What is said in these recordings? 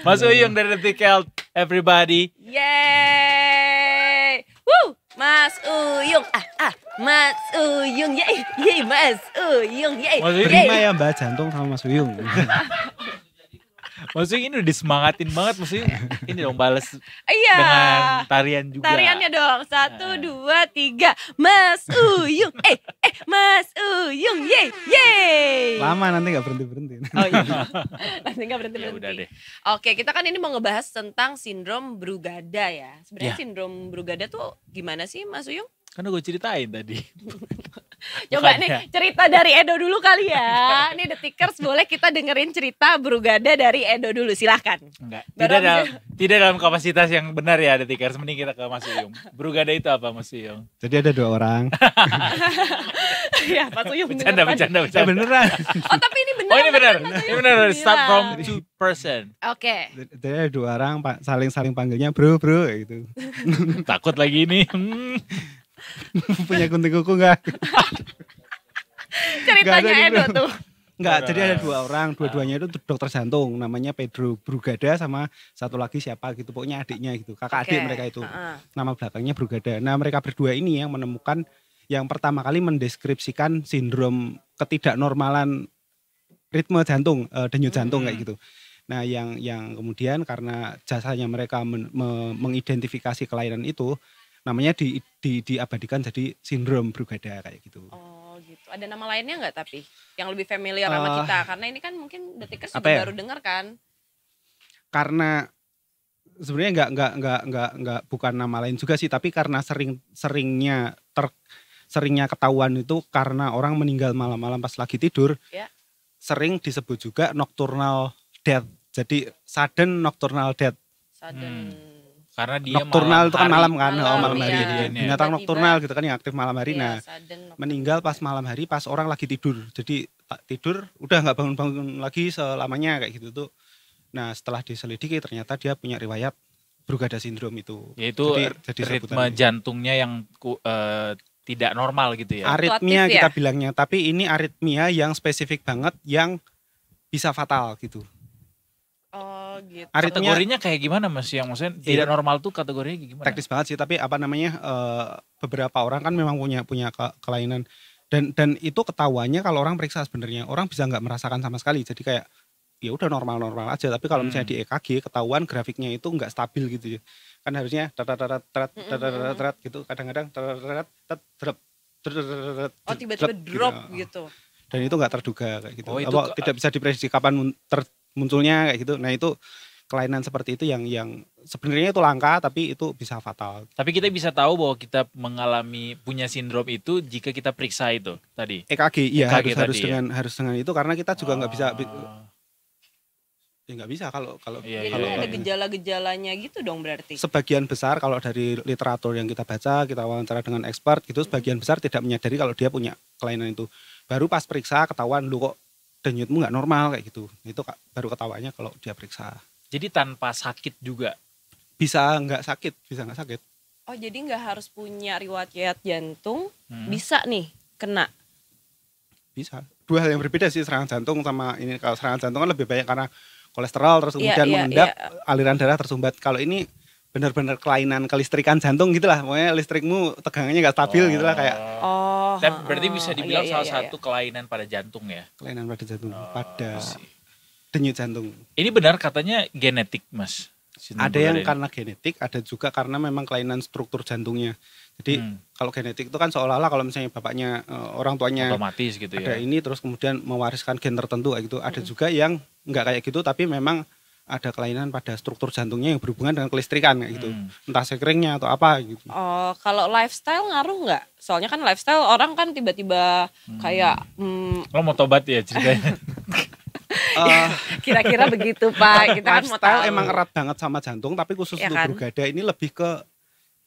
Mas Uyung dari Detik Health, everybody. Yeay! Woo! Mas Uyung, ah ah, Mas Uyung, yeay, yeay, Mas Uyung, yeay. Mas Uyung. Prima ya Mbak Jantung sama Mas Uyung. Mas Uyung ini udah disemangatin banget Mas Uyung. ini dong bales iya, dengan tarian juga. Tariannya dong. Satu, nah. dua, tiga. Mas Uyung. Eh, lama nanti nggak berhenti berhenti. Oh iya. nanti nggak berhenti berhenti. Ya, udah deh. Oke, kita kan ini mau ngebahas tentang sindrom Brugada ya. Sebenarnya ya. sindrom Brugada tuh gimana sih Mas Uyung? Kan gue ceritain tadi. Coba nih cerita dari Edo dulu kali ya. Nih detikers boleh kita dengerin cerita Brugada dari Edo dulu silahkan. Enggak. Tidak dalam, tidak dalam kapasitas yang benar ya detikers. Mending kita ke Mas Uyung. Brugada itu apa Mas Uyung? Jadi ada dua orang. Iya Mas Uyung. Bercanda, bercanda, ya, bercanda. beneran. Oh tapi ini beneran. Oh ini benar. Kan, ini benar. Start from two person. Oke. Okay. Jadi ada dua orang saling-saling panggilnya bro bro gitu. Takut lagi ini. Hmm. Punya gunting kuku enggak? Ceritanya Edo tuh. Enggak, jadi ada dua orang, dua-duanya itu dokter jantung, namanya Pedro Brugada sama satu lagi siapa gitu, pokoknya adiknya gitu, kakak okay. adik mereka itu. Nama belakangnya Brugada. Nah, mereka berdua ini yang menemukan yang pertama kali mendeskripsikan sindrom ketidaknormalan ritme jantung, uh, denyut jantung kayak mm-hmm. gitu. Nah, yang yang kemudian karena jasanya mereka men, me, mengidentifikasi kelainan itu, namanya di, di diabadikan jadi sindrom Brugada kayak gitu. Oh gitu. Ada nama lainnya nggak tapi yang lebih familiar sama eh, kita karena ini kan mungkin detikers juga ya? baru dengar kan. Karena sebenarnya nggak nggak nggak nggak nggak bukan nama lain juga sih tapi karena sering seringnya ter seringnya ketahuan itu karena orang meninggal malam-malam pas lagi tidur. Ya. Sering disebut juga nocturnal death. Jadi sudden nocturnal death. Sudden. Hmm karena dia nocturnal itu kan malam kan malam, oh, malam iya, hari iya. iya. binatang nocturnal gitu kan yang aktif malam hari iya, nah meninggal pas malam hari pas orang lagi tidur jadi tidur udah nggak bangun-bangun lagi selamanya kayak gitu tuh nah setelah diselidiki ternyata dia punya riwayat Brugada sindrom itu yaitu jadi, jadi ritme jantungnya yang uh, tidak normal gitu ya aritmia ya? kita bilangnya tapi ini aritmia yang spesifik banget yang bisa fatal gitu oh gitu. kategorinya kayak gimana Mas? Yang maksudnya tidak normal tuh kategorinya gimana? Teknis banget sih, tapi apa namanya uh, beberapa orang kan memang punya punya ke, kelainan dan dan itu ketahuannya kalau orang periksa sebenarnya orang bisa nggak merasakan sama sekali. Jadi kayak ya udah normal-normal aja, tapi kalau misalnya hmm. di EKG ketahuan grafiknya itu nggak stabil gitu ya. Kan harusnya terat terat terat terat terat gitu, kadang-kadang terat terat terat Oh tiba-tiba drop gitu. Dan itu nggak terduga kayak gitu. Oh, itu, tidak bisa diprediksi kapan ter munculnya kayak gitu. Nah itu kelainan seperti itu yang yang sebenarnya itu langka tapi itu bisa fatal. Tapi kita bisa tahu bahwa kita mengalami punya sindrom itu jika kita periksa itu tadi. EKG, iya EKG harus harus dengan ya? harus dengan itu karena kita juga nggak oh. bisa ah. ya nggak bisa kalau kalau iya, iya kalau iya. ada gejala-gejalanya gitu dong berarti. Sebagian besar kalau dari literatur yang kita baca, kita wawancara dengan expert gitu sebagian besar tidak menyadari kalau dia punya kelainan itu. Baru pas periksa ketahuan lu kok denyutmu nggak normal kayak gitu itu baru ketawanya kalau dia periksa jadi tanpa sakit juga bisa nggak sakit bisa nggak sakit oh jadi nggak harus punya riwayat jantung hmm. bisa nih kena bisa dua hal yang berbeda sih serangan jantung sama ini kalau serangan jantung kan lebih banyak karena kolesterol terus iya, kemudian yeah, yeah, mengendap yeah. aliran darah tersumbat kalau ini benar-benar kelainan kelistrikan jantung gitulah pokoknya listrikmu tegangannya nggak stabil oh. gitulah kayak oh Oh, Tapi berarti bisa iya, dibilang iya, iya, salah iya, satu iya. kelainan pada jantung ya. Kelainan pada jantung, oh, pada denyut jantung. Ini benar katanya genetik, Mas. ada yang ini. karena genetik, ada juga karena memang kelainan struktur jantungnya. Jadi hmm. kalau genetik itu kan seolah-olah kalau misalnya bapaknya eh, orang tuanya otomatis gitu ada ya. ini terus kemudian mewariskan gen tertentu gitu. Ada hmm. juga yang nggak kayak gitu tapi memang ada kelainan pada struktur jantungnya yang berhubungan dengan kelistrikan gitu. Hmm. Entah sekeringnya atau apa gitu. Oh, kalau lifestyle ngaruh nggak? Soalnya kan lifestyle orang kan tiba-tiba hmm. kayak hmm, lo mau tobat ya ceritanya. Eh, Kira-kira begitu Pak. Kita lifestyle kan mau tahu. emang erat banget sama jantung, tapi khusus ya untuk kan? ini lebih ke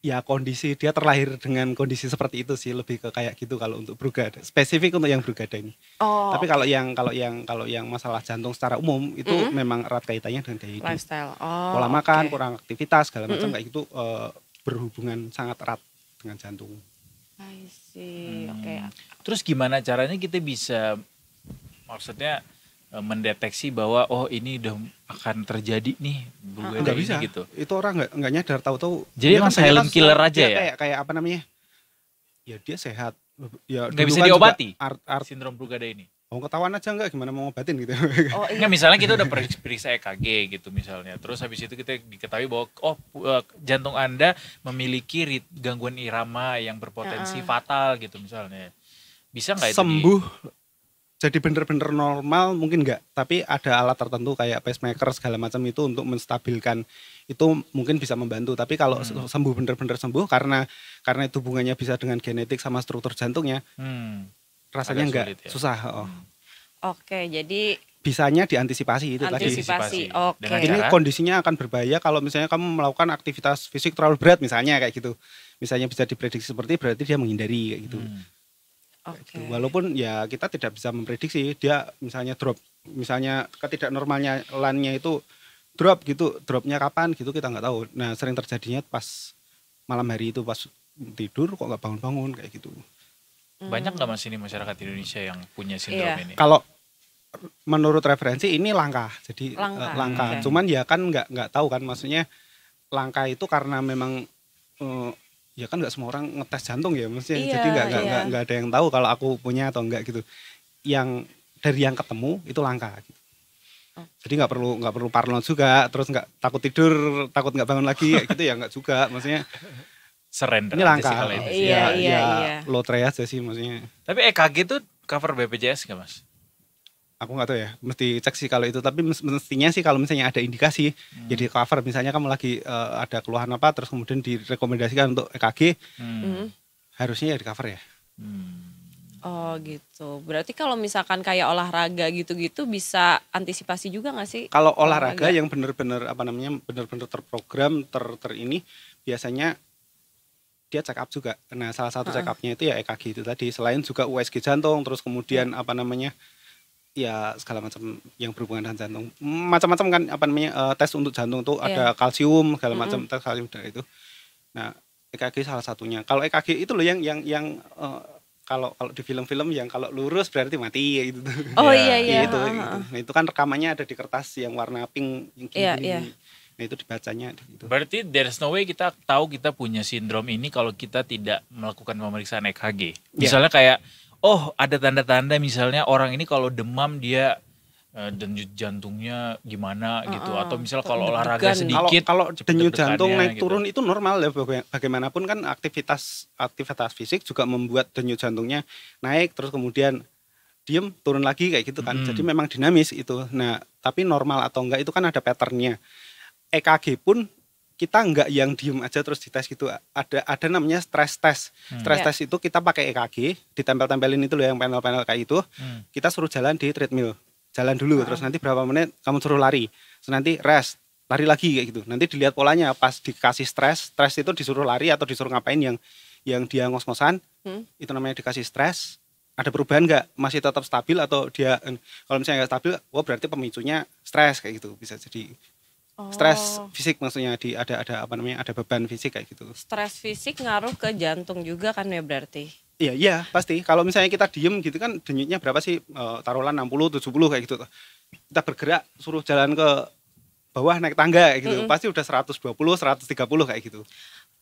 ya kondisi dia terlahir dengan kondisi seperti itu sih lebih ke kayak gitu kalau untuk Brugada spesifik untuk yang Brugada ini. Oh. Tapi kalau yang kalau yang kalau yang masalah jantung secara umum itu mm -hmm. memang erat kaitannya dengan gaya hidup. Lifestyle. Oh, Pola makan, okay. kurang aktivitas segala macam mm -hmm. kayak gitu uh, berhubungan sangat erat dengan jantung. I see. Hmm. Oke. Okay. Terus gimana caranya kita bisa maksudnya eh, mendeteksi bahwa oh ini udah akan terjadi nih Blue Enggak bisa. gitu. Itu orang nggak enggak nyadar tahu-tahu. Jadi kan emang kan silent killer aja ya. Kayak kayak apa namanya? Ya dia sehat. Ya nggak bisa kan diobati. Art, art, sindrom brugada ini. Mau oh, ketahuan aja nggak gimana mau ngobatin gitu. Oh, iya. Nggak, misalnya kita udah periksa EKG gitu misalnya. Terus habis itu kita diketahui bahwa oh eh, jantung Anda memiliki gangguan irama yang berpotensi uh -uh. fatal gitu misalnya. Bisa nggak itu? Sembuh di jadi bener-bener normal mungkin enggak tapi ada alat tertentu kayak pacemaker segala macam itu untuk menstabilkan itu mungkin bisa membantu tapi kalau hmm. sembuh bener-bener sembuh karena karena itu hubungannya bisa dengan genetik sama struktur jantungnya hmm. rasanya enggak ya? susah oh. hmm. oke jadi bisanya diantisipasi itu antisipasi. tadi. Oke. Okay. Ini kondisinya akan berbahaya kalau misalnya kamu melakukan aktivitas fisik terlalu berat misalnya kayak gitu. Misalnya bisa diprediksi seperti berarti dia menghindari kayak gitu. Hmm. Okay. Gitu. Walaupun ya kita tidak bisa memprediksi dia misalnya drop, misalnya ketidaknormalnya lannya itu drop gitu, dropnya kapan gitu kita nggak tahu. Nah sering terjadinya pas malam hari itu pas tidur kok nggak bangun-bangun kayak gitu. Banyak nggak hmm. mas ini masyarakat Indonesia yang punya iya. sindrom yeah. ini? Kalau menurut referensi ini langka, jadi langka. Uh, eh, langka. Okay. Cuman ya kan nggak nggak tahu kan maksudnya langka itu karena memang uh, ya kan nggak semua orang ngetes jantung ya maksudnya iya, jadi nggak nggak iya. ada yang tahu kalau aku punya atau enggak gitu yang dari yang ketemu itu langka gitu. Oh. Jadi nggak perlu nggak perlu parno juga, terus nggak takut tidur, takut nggak bangun lagi, gitu ya nggak juga, maksudnya serendah ini langka. Sih, kalau itu. Iya, ya, iya, ya, iya, iya. aja sih maksudnya. Tapi EKG itu cover BPJS gak mas? aku nggak tahu ya mesti cek sih kalau itu tapi mestinya sih kalau misalnya ada indikasi hmm. jadi cover misalnya kamu lagi uh, ada keluhan apa terus kemudian direkomendasikan untuk EKG hmm. hmm. harusnya ya di cover ya hmm. oh gitu berarti kalau misalkan kayak olahraga gitu-gitu bisa antisipasi juga nggak sih kalau olahraga, olahraga yang benar-benar apa namanya benar-benar terprogram ter ter ini biasanya dia check up juga nah salah satu uh -uh. check upnya itu ya EKG itu tadi selain juga USG jantung terus kemudian hmm. apa namanya ya segala macam yang berhubungan dengan jantung macam-macam kan apa namanya uh, tes untuk jantung tuh yeah. ada iya. kalsium segala macam mm -hmm. tes kalsium dari itu nah EKG salah satunya kalau EKG itu loh yang yang yang uh, kalau kalau di film-film yang kalau lurus berarti mati ya itu oh ya, iya iya, iya. uh gitu, gitu. -huh. nah itu kan rekamannya ada di kertas yang warna pink yang kini yeah, yeah. nah itu dibacanya gitu. berarti there's no way kita tahu kita punya sindrom ini kalau kita tidak melakukan pemeriksaan EKG iya. misalnya kayak oh ada tanda-tanda misalnya orang ini kalau demam dia eh, denyut jantungnya gimana gitu atau misal kalau olahraga sedikit kalau, denyut jantung naik gitu. turun itu normal ya bagaimanapun kan aktivitas aktivitas fisik juga membuat denyut jantungnya naik terus kemudian diem turun lagi kayak gitu kan hmm. jadi memang dinamis itu nah tapi normal atau enggak itu kan ada patternnya EKG pun kita nggak yang diem aja terus dites gitu ada ada namanya stress test hmm. stress yeah. test itu kita pakai EKG ditempel-tempelin itu loh yang panel-panel kayak itu hmm. kita suruh jalan di treadmill jalan dulu ah. terus nanti berapa menit kamu suruh lari terus nanti rest lari lagi kayak gitu nanti dilihat polanya pas dikasih stress, stress itu disuruh lari atau disuruh ngapain yang yang dia ngos-ngosan hmm. itu namanya dikasih stress. ada perubahan nggak masih tetap stabil atau dia kalau misalnya nggak stabil wah oh berarti pemicunya stres kayak gitu bisa jadi Stres oh. fisik maksudnya di ada ada apa namanya ada beban fisik kayak gitu. Stres fisik ngaruh ke jantung juga kan ya berarti. Iya iya pasti. Kalau misalnya kita diem gitu kan denyutnya berapa sih? E, taruhlah 60 70 kayak gitu. Kita bergerak suruh jalan ke bawah naik tangga kayak gitu. Mm -hmm. Pasti udah 120 130 kayak gitu.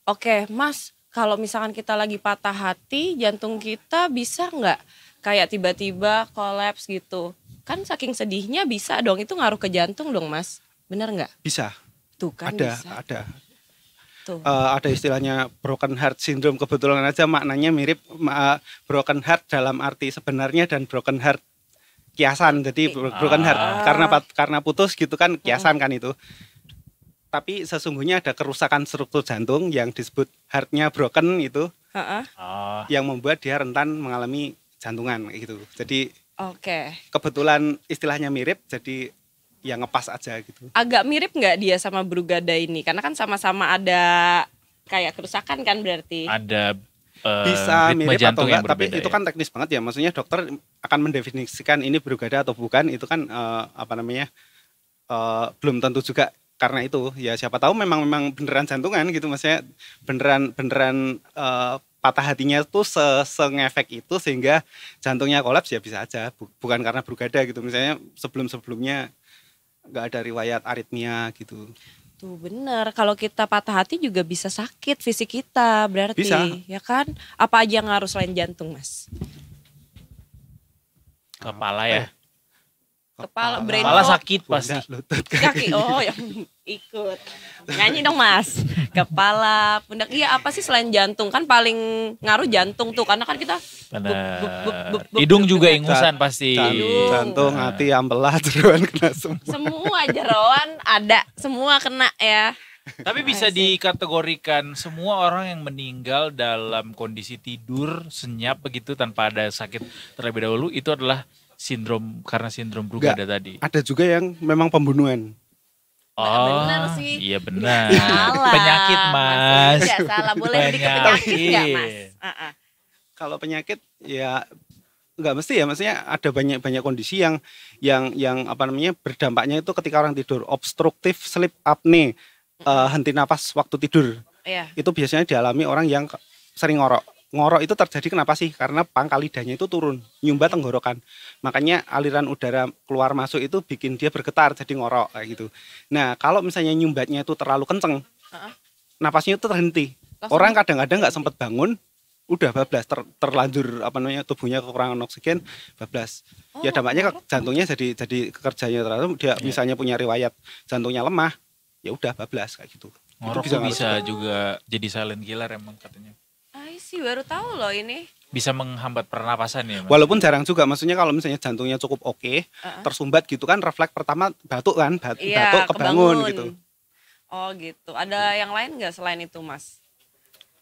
Oke, Mas, kalau misalkan kita lagi patah hati, jantung kita bisa nggak kayak tiba-tiba kolaps gitu? Kan saking sedihnya bisa dong, itu ngaruh ke jantung dong mas. Benar nggak? Bisa. Tuh kan ada, bisa. ada. ada. Uh, eh, ada istilahnya broken heart syndrome kebetulan aja maknanya mirip uh, broken heart dalam arti sebenarnya dan broken heart kiasan jadi broken heart ah. karena karena putus gitu kan ah. kiasan kan itu tapi sesungguhnya ada kerusakan struktur jantung yang disebut heartnya broken itu uh-uh. yang membuat dia rentan mengalami jantungan gitu jadi okay. kebetulan istilahnya mirip jadi ya ngepas aja gitu. Agak mirip nggak dia sama Brugada ini? Karena kan sama-sama ada kayak kerusakan kan berarti. Ada eh, bisa mirip atau enggak, tapi itu ya. kan teknis banget ya. Maksudnya dokter akan mendefinisikan ini Brugada atau bukan itu kan uh, apa namanya? Uh, belum tentu juga karena itu ya siapa tahu memang memang beneran jantungan gitu maksudnya beneran beneran uh, patah hatinya tuh seseng efek itu sehingga jantungnya kolaps ya bisa aja bukan karena brugada gitu misalnya sebelum sebelumnya nggak ada riwayat aritmia gitu. Tuh bener, kalau kita patah hati juga bisa sakit fisik kita berarti bisa. ya kan? Apa aja yang harus lain jantung mas? Kepala ya? Eh, Kepala, brain Kepala sakit pasti. Lutut, kaki. kaki. Oh, yang ikut. Nyanyi dong, Mas. Kepala, pundak. Iya, apa sih selain jantung? Kan paling ngaruh jantung tuh. Karena kan kita... benar Hidung juga ingusan pasti. Jantung, hati, ambelat, jeroan kena semua. Semua jeroan ada. Semua kena ya. Tapi bisa dikategorikan semua orang yang meninggal dalam kondisi tidur senyap begitu tanpa ada sakit terlebih dahulu itu adalah sindrom karena sindrom Brugada Nggak, tadi. Ada juga yang memang pembunuhan. Oh, sih. Iya benar. Penyakit, Mas. Iya, salah. Boleh penyakit. penyakit ya, Mas? Uh -uh. Kalau penyakit ya nggak mesti ya maksudnya ada banyak banyak kondisi yang yang yang apa namanya berdampaknya itu ketika orang tidur obstruktif sleep apnea uh, henti nafas waktu tidur yeah. itu biasanya dialami orang yang sering ngorok ngorok itu terjadi kenapa sih? Karena pangkal lidahnya itu turun, nyumbat tenggorokan. Makanya aliran udara keluar masuk itu bikin dia bergetar jadi ngorok kayak gitu. Nah, kalau misalnya nyumbatnya itu terlalu kenceng, uh-uh. napasnya itu terhenti. Langsung Orang kadang-kadang nggak sempat bangun, udah bablas ter, terlanjur apa namanya tubuhnya kekurangan oksigen bablas oh, ya dampaknya ke jantungnya jadi jadi kerjanya terlalu dia yeah. misalnya punya riwayat jantungnya lemah ya udah bablas kayak gitu ngorok itu bisa, bisa juga jadi silent killer emang katanya sih baru tahu loh ini bisa menghambat pernapasan ya. Mas? Walaupun jarang juga, maksudnya kalau misalnya jantungnya cukup oke, okay, uh-uh. tersumbat gitu kan, refleks pertama batuk kan, batuk, iya, batuk kebangun, kebangun gitu. Oh gitu. Ada yang lain nggak selain itu, Mas?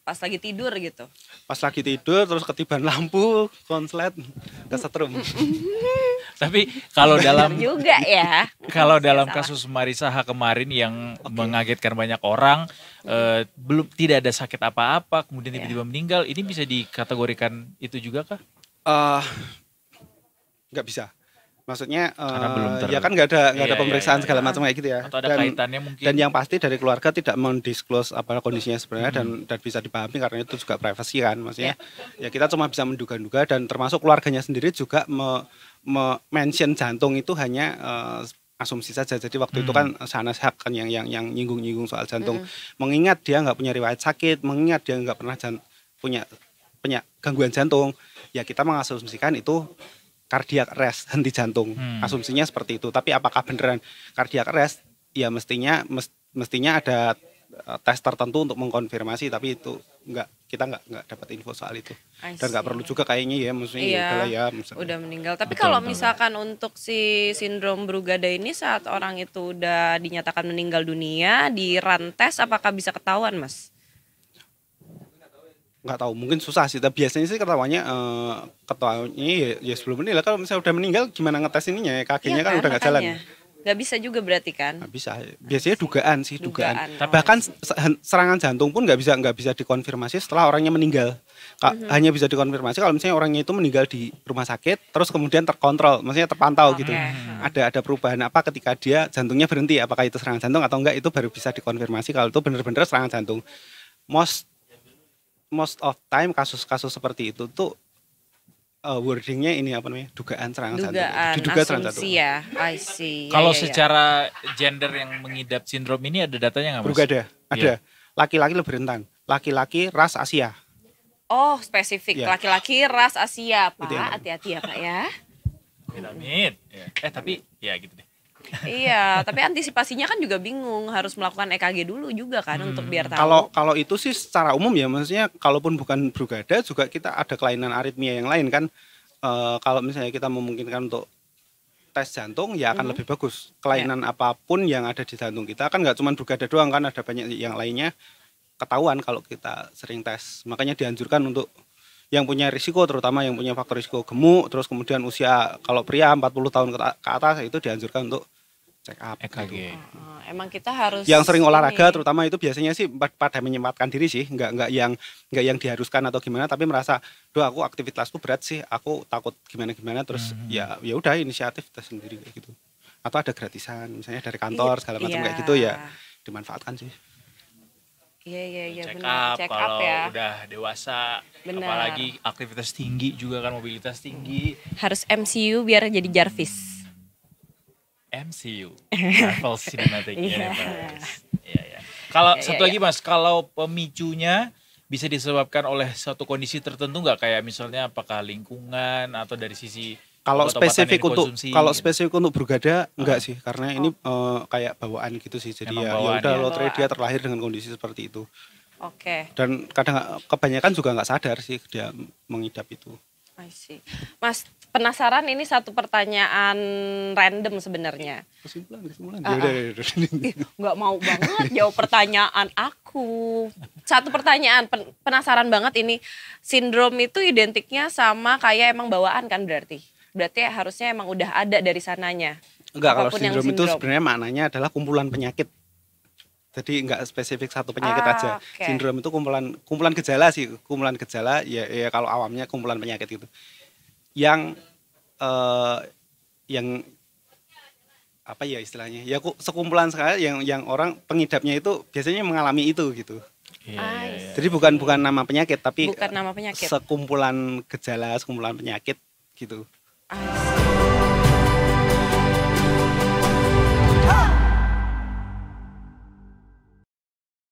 Pas lagi tidur gitu? Pas lagi tidur, terus ketiban lampu, konslet, kesetrum. Tapi kalau dalam juga ya. Kalau dalam kasus Marisa ha kemarin yang okay. mengagetkan banyak orang eh, belum tidak ada sakit apa-apa, kemudian iya. tiba-tiba yeah. meninggal, ini bisa dikategorikan itu juga kah? Uh, ah, enggak bisa. Maksudnya uh, ya kan nggak ada nggak iya, ada iya, pemeriksaan iya, iya, segala macam kayak gitu ya. Atau ada dan, kaitannya mungkin. Dan yang pasti dari keluarga tidak mendisclose apa kondisinya sebenarnya hmm. dan dan bisa dipahami karena itu juga privasi kan maksudnya. Iya. Ya kita cuma bisa menduga-duga dan termasuk keluarganya sendiri juga me, me mention jantung itu hanya uh, asumsi saja. Jadi waktu hmm. itu mm. kan sana Hak kan yang yang yang nyinggung-nyinggung soal jantung. Hmm. Mengingat dia nggak punya riwayat sakit, mengingat dia nggak pernah jan, punya punya gangguan jantung, ya kita mengasumsikan itu cardiac arrest, henti jantung. Hmm. Asumsinya seperti itu. Tapi apakah beneran cardiac arrest? Ya mestinya mestinya ada eh, tes tertentu untuk mengkonfirmasi tapi itu enggak kita enggak enggak dapat info soal itu. Dan enggak perlu juga kayaknya ya maksudnya ya, iya, ya, maksudnya. udah meninggal. Tapi betul, kalau betul. misalkan untuk si sindrom Brugada ini saat orang itu udah dinyatakan meninggal dunia di ran apakah bisa ketahuan, Mas? nggak tahu mungkin susah sih tapi biasanya sih ketawanya uh, eh, ketawanya ya, ya sebelum lah kalau misalnya udah meninggal gimana ngetes ininya ya kakinya iya kan, kan udah nggak jalan nggak bisa juga berarti kan nggak bisa biasanya dugaan sih dugaan, dugaan. Oh. bahkan serangan jantung pun nggak bisa nggak bisa dikonfirmasi setelah orangnya meninggal Ka mm -hmm. hanya bisa dikonfirmasi kalau misalnya orangnya itu meninggal di rumah sakit terus kemudian terkontrol maksudnya terpantau okay. gitu mhm. ada ada perubahan apa ketika dia jantungnya berhenti apakah itu serangan jantung atau enggak itu baru bisa dikonfirmasi kalau itu benar-benar serangan jantung most most of time kasus-kasus seperti itu tuh uh, wordingnya ini apa namanya dugaan serangan dugaan, Diduga serangan jantung ya, I see. Ya, Kalau ya, ya, secara gender yang mengidap sindrom ini ada datanya nggak mas? Bukan ada, ada. Iya. Laki-laki lebih rentan. Laki-laki ras Asia. Oh spesifik, iya. laki-laki ras Asia pak. Hati-hati ya pak ya. Amin. Iya. Eh tapi ya gitu deh iya, tapi antisipasinya kan juga bingung, harus melakukan EKG dulu juga kan hmm. untuk biar tahu. Kalau kalau itu sih secara umum ya, maksudnya kalaupun bukan brugada juga kita ada kelainan aritmia yang lain kan. E, kalau misalnya kita memungkinkan untuk tes jantung ya akan hmm. lebih bagus. Kelainan ya. apapun yang ada di jantung kita kan nggak cuma brugada doang kan, ada banyak yang lainnya ketahuan kalau kita sering tes. Makanya dianjurkan untuk yang punya risiko terutama yang punya faktor risiko gemuk terus kemudian usia kalau pria 40 tahun ke atas itu dianjurkan untuk check up EKG. Gitu. Uh, emang kita harus yang sering olahraga terutama itu biasanya sih pada menyempatkan diri sih nggak nggak yang nggak yang diharuskan atau gimana tapi merasa doa aku aktivitasku berat sih aku takut gimana gimana terus hmm. ya ya udah inisiatif tersendiri kayak gitu atau ada gratisan misalnya dari kantor iya, segala macam yeah. kayak gitu ya dimanfaatkan sih Iya iya iya benar. Check up kalau ya. udah dewasa, benar. apalagi aktivitas tinggi juga kan mobilitas tinggi. Harus MCU biar jadi Jarvis. MCU Marvel Cinematic yeah. Universe. Iya ya. Kalau yeah, satu yeah, lagi iya. Mas, kalau pemicunya bisa disebabkan oleh satu kondisi tertentu nggak kayak misalnya apakah lingkungan atau dari sisi kalau spesifik untuk kalau gitu. spesifik untuk Brugada ah. enggak sih karena oh. ini uh, eh, kayak bawaan gitu sih jadi ya, ya udah ya. lotre dia terlahir dengan kondisi seperti itu. Oke. Okay. Dan kadang kebanyakan juga nggak sadar sih dia mengidap itu. I see. Mas, penasaran ini satu pertanyaan random sebenarnya. Kesimpulan, kesimpulan. Ah, ah. Gak mau banget jawab pertanyaan aku. Satu pertanyaan, penasaran banget ini. Sindrom itu identiknya sama kayak emang bawaan kan berarti? Berarti harusnya emang udah ada dari sananya. Enggak, kalau sindrom, sindrom itu sebenarnya maknanya adalah kumpulan penyakit jadi nggak spesifik satu penyakit ah, aja. Okay. Sindrom itu kumpulan kumpulan gejala sih, kumpulan gejala ya, ya kalau awamnya kumpulan penyakit itu Yang uh, yang apa ya istilahnya ya sekumpulan sekali yang yang orang pengidapnya itu biasanya mengalami itu gitu yeah. Iya, iya. jadi bukan bukan nama penyakit tapi bukan nama penyakit sekumpulan gejala sekumpulan penyakit gitu see.